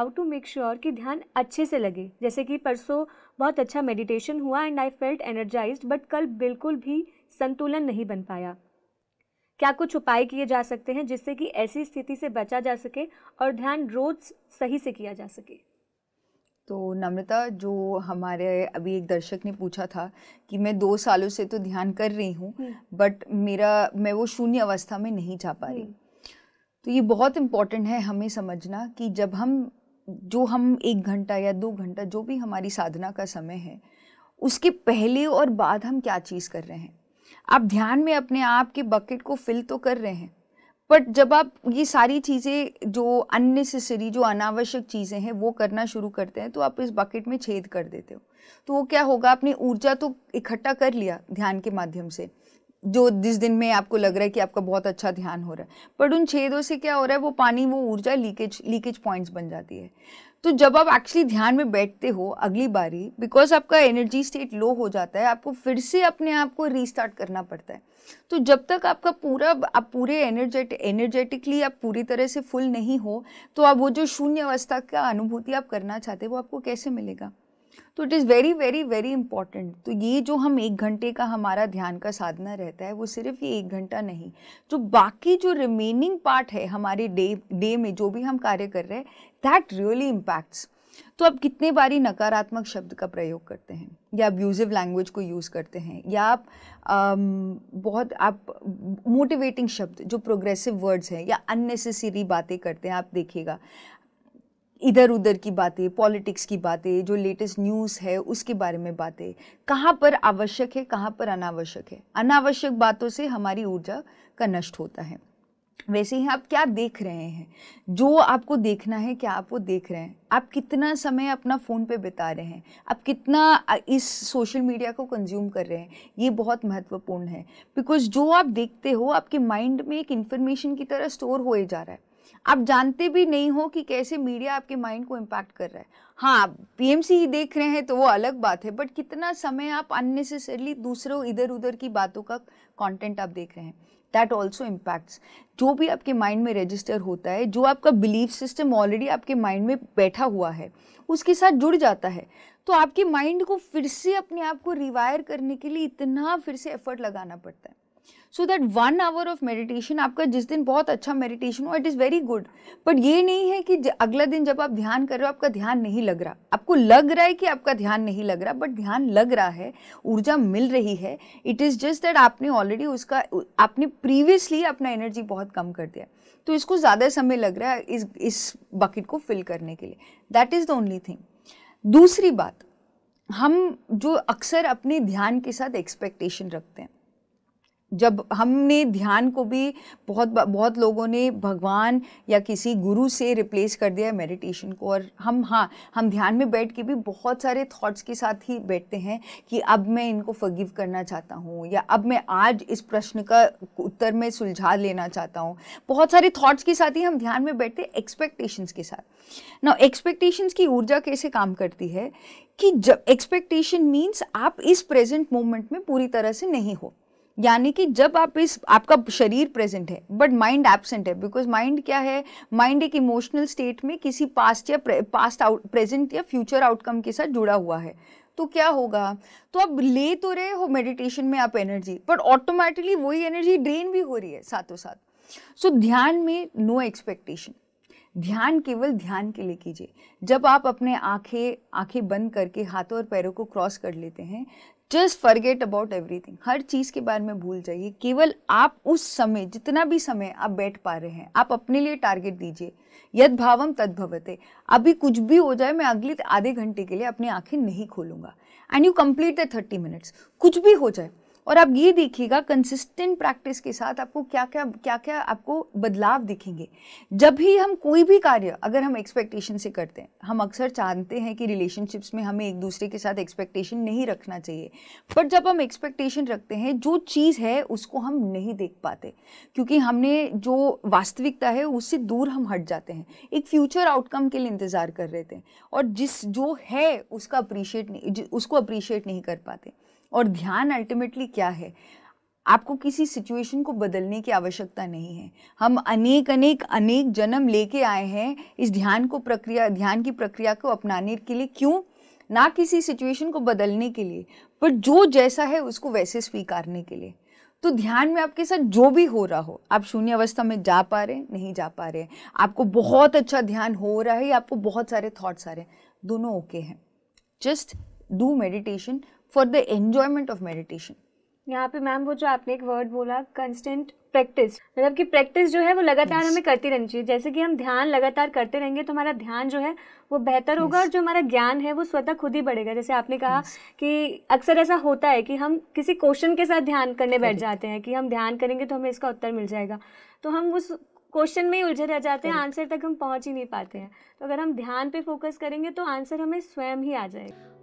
How to make sure कि ध्यान अच्छे से लगे जैसे कि परसों बहुत अच्छा मेडिटेशन हुआ and I felt energize but कल बिल्कुल भी संतुलन नहीं बन पाया क्या कुछ उपाय किए जा सकते हैं जिससे कि ऐसी स्थिति से बचा जा सके और ध्यान रोज़ सही से किया जा सके तो नम्रता जो हमारे अभी एक दर्शक ने पूछा था कि मैं दो सालों से तो ध्यान कर रही हूँ बट हम्म। मेरा मैं वो शून्य अवस्था में नहीं जा पा रही हम्म। तो ये बहुत इम्पॉर्टेंट है हमें समझना कि जब हम जो हम एक घंटा या दो घंटा जो भी हमारी साधना का समय है उसके पहले और बाद हम क्या चीज़ कर रहे हैं आप ध्यान में अपने आप के बकेट को फिल तो कर रहे हैं बट जब आप ये सारी चीज़ें जो अननेसेसरी जो अनावश्यक चीज़ें हैं वो करना शुरू करते हैं तो आप इस बकेट में छेद कर देते हो तो वो क्या होगा आपने ऊर्जा तो इकट्ठा कर लिया ध्यान के माध्यम से जो जिस दिन में आपको लग रहा है कि आपका बहुत अच्छा ध्यान हो रहा है बट उन छेदों से क्या हो रहा है वो पानी वो ऊर्जा लीकेज लीकेज पॉइंट्स बन जाती है तो जब आप एक्चुअली ध्यान में बैठते हो अगली बारी बिकॉज आपका एनर्जी स्टेट लो हो जाता है आपको फिर से अपने आप को रीस्टार्ट करना पड़ता है तो जब तक आपका पूरा आप पूरे एनर्जेट एनर्जेटिकली आप पूरी तरह से फुल नहीं हो तो आप वो जो शून्य अवस्था का अनुभूति आप करना चाहते हो वो आपको कैसे मिलेगा तो it is very very very important तो ये जो हम एक घंटे का हमारा ध्यान का साधना रहता है वो सिर्फ ये एक घंटा नहीं जो बाकी जो रिमेनिंग पार्ट है हमारे डे डे में जो भी हम कार्य कर रहे हैं दैट रियली इम्पैक्ट्स तो आप कितने बारी नकारात्मक शब्द का प्रयोग करते हैं या अब्यूज़िव लैंग्वेज को यूज़ करते हैं या आप आम, um, बहुत आप मोटिवेटिंग शब्द जो प्रोग्रेसिव वर्ड्स हैं या अननेसेसरी बातें करते हैं आप देखिएगा इधर उधर की बातें पॉलिटिक्स की बातें जो लेटेस्ट न्यूज़ है उसके बारे में बातें कहाँ पर आवश्यक है कहाँ पर अनावश्यक है अनावश्यक बातों से हमारी ऊर्जा का नष्ट होता है वैसे ही आप क्या देख रहे हैं जो आपको देखना है क्या आप वो देख रहे हैं आप कितना समय अपना फ़ोन पे बिता रहे हैं आप कितना इस सोशल मीडिया को कंज्यूम कर रहे हैं ये बहुत महत्वपूर्ण है बिकॉज जो आप देखते हो आपके माइंड में एक इन्फॉर्मेशन की तरह स्टोर होए जा रहा है आप जानते भी नहीं हो कि कैसे मीडिया आपके माइंड को इम्पैक्ट कर रहा है हाँ पीएमसी ही देख रहे हैं तो वो अलग बात है बट कितना समय आप अननेसेसरली दूसरों इधर उधर की बातों का कंटेंट आप देख रहे हैं दैट ऑल्सो इम्पैक्ट्स जो भी आपके माइंड में रजिस्टर होता है जो आपका बिलीफ सिस्टम ऑलरेडी आपके माइंड में बैठा हुआ है उसके साथ जुड़ जाता है तो आपके माइंड को फिर से अपने आप को रिवायर करने के लिए इतना फिर से एफर्ट लगाना पड़ता है so that one hour of meditation आपका जिस दिन बहुत अच्छा मेडिटेशन हो it is very good but ये नहीं है कि अगला दिन जब आप ध्यान कर रहे हो आपका ध्यान नहीं लग रहा आपको लग रहा है कि आपका ध्यान नहीं लग रहा बट ध्यान लग रहा है ऊर्जा मिल रही है इट इज़ जस्ट दैट आपने ऑलरेडी उसका आपने प्रीवियसली अपना एनर्जी बहुत कम कर दिया तो इसको ज़्यादा समय लग रहा है इस इस बकेट को फिल करने के लिए that is the only thing दूसरी बात हम जो अक्सर अपने ध्यान के साथ एक्सपेक्टेशन रखते हैं जब हमने ध्यान को भी बहुत बहुत लोगों ने भगवान या किसी गुरु से रिप्लेस कर दिया है मेडिटेशन को और हम हाँ हम ध्यान में बैठ के भी बहुत सारे थॉट्स के साथ ही बैठते हैं कि अब मैं इनको फगीव करना चाहता हूँ या अब मैं आज इस प्रश्न का उत्तर में सुलझा लेना चाहता हूँ बहुत सारे थॉट्स के साथ ही हम ध्यान में बैठते हैं एक्सपेक्टेशंस के साथ ना एक्सपेक्टेशंस की ऊर्जा कैसे काम करती है कि जब एक्सपेक्टेशन मीन्स आप इस प्रेजेंट मोमेंट में पूरी तरह से नहीं हो यानी कि जब आप इस आपका शरीर प्रेजेंट है बट माइंड एबसेंट है बिकॉज माइंड क्या है माइंड एक इमोशनल स्टेट में किसी पास्ट या पास्ट आउट प्रेजेंट या फ्यूचर आउटकम के साथ जुड़ा हुआ है तो क्या होगा तो आप ले तो रहे हो मेडिटेशन में आप एनर्जी बट ऑटोमेटिकली वही एनर्जी ड्रेन भी हो रही है साथों साथ सो so, ध्यान में नो एक्सपेक्टेशन ध्यान केवल ध्यान के लिए कीजिए जब आप अपने आंखें आंखें बंद करके हाथों और पैरों को क्रॉस कर लेते हैं जस्ट फॉरगेट अबाउट एवरीथिंग हर चीज़ के बारे में भूल जाइए केवल आप उस समय जितना भी समय आप बैठ पा रहे हैं आप अपने लिए टारगेट दीजिए यद भावम तद भवते अभी कुछ भी हो जाए मैं अगले आधे घंटे के लिए अपनी आंखें नहीं खोलूंगा and you complete the thirty minutes कुछ भी हो जाए और आप ये देखिएगा कंसिस्टेंट प्रैक्टिस के साथ आपको क्या क्या क्या क्या आपको बदलाव दिखेंगे जब भी हम कोई भी कार्य अगर हम एक्सपेक्टेशन से करते हैं हम अक्सर चाहते हैं कि रिलेशनशिप्स में हमें एक दूसरे के साथ एक्सपेक्टेशन नहीं रखना चाहिए बट जब हम एक्सपेक्टेशन रखते हैं जो चीज़ है उसको हम नहीं देख पाते क्योंकि हमने जो वास्तविकता है उससे दूर हम हट जाते हैं एक फ्यूचर आउटकम के लिए इंतज़ार कर रहे थे और जिस जो है उसका अप्रिशिएट नहीं उसको अप्रिशिएट नहीं कर पाते और ध्यान अल्टीमेटली क्या है आपको किसी सिचुएशन को बदलने की आवश्यकता नहीं है हम अनेक अनेक अनेक जन्म लेके आए हैं इस ध्यान को प्रक्रिया ध्यान की प्रक्रिया को अपनाने के लिए क्यों ना किसी सिचुएशन को बदलने के लिए पर जो जैसा है उसको वैसे स्वीकारने के लिए तो ध्यान में आपके साथ जो भी हो रहा हो आप शून्य अवस्था में जा पा रहे हैं नहीं जा पा रहे हैं आपको बहुत अच्छा ध्यान हो रहा है या आपको बहुत सारे थॉट्स आ रहे हैं दोनों ओके okay हैं just do meditation for the enjoyment of meditation यहाँ पे मैम वो जो आपने एक वर्ड बोला कंस्टेंट प्रैक्टिस मतलब कि प्रैक्टिस जो है वो लगातार yes. हमें करती रहनी चाहिए जैसे कि हम ध्यान लगातार करते रहेंगे तो हमारा ध्यान जो है वो बेहतर yes. होगा और जो हमारा ज्ञान है वो स्वतः खुद ही बढ़ेगा जैसे आपने कहा yes. कि अक्सर ऐसा होता है कि हम किसी क्वेश्चन के साथ ध्यान करने बैठ जाते हैं कि हम ध्यान करेंगे तो हमें इसका उत्तर मिल जाएगा तो हम उस क्वेश्चन में ही उलझे रह जाते हैं आंसर तक हम पहुँच ही नहीं पाते हैं तो अगर हम ध्यान पे फोकस करेंगे तो आंसर हमें स्वयं ही आ जाएगा